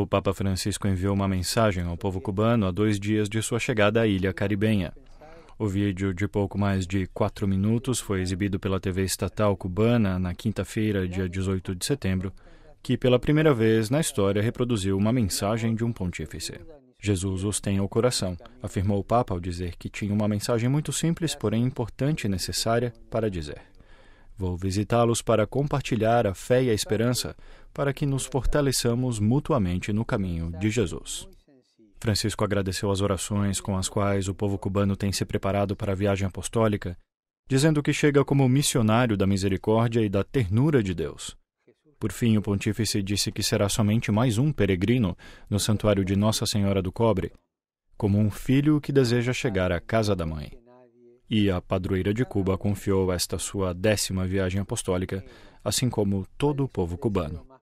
O Papa Francisco enviou uma mensagem ao povo cubano a dois dias de sua chegada à ilha caribenha. O vídeo, de pouco mais de quatro minutos, foi exibido pela TV estatal cubana na quinta-feira, dia 18 de setembro, que pela primeira vez na história reproduziu uma mensagem de um pontífice. Jesus os tem ao coração, afirmou o Papa ao dizer que tinha uma mensagem muito simples, porém importante e necessária para dizer. Vou visitá-los para compartilhar a fé e a esperança, para que nos fortaleçamos mutuamente no caminho de Jesus. Francisco agradeceu as orações com as quais o povo cubano tem se preparado para a viagem apostólica, dizendo que chega como missionário da misericórdia e da ternura de Deus. Por fim, o pontífice disse que será somente mais um peregrino no santuário de Nossa Senhora do Cobre, como um filho que deseja chegar à casa da mãe e a padroeira de Cuba confiou esta sua décima viagem apostólica, assim como todo o povo cubano.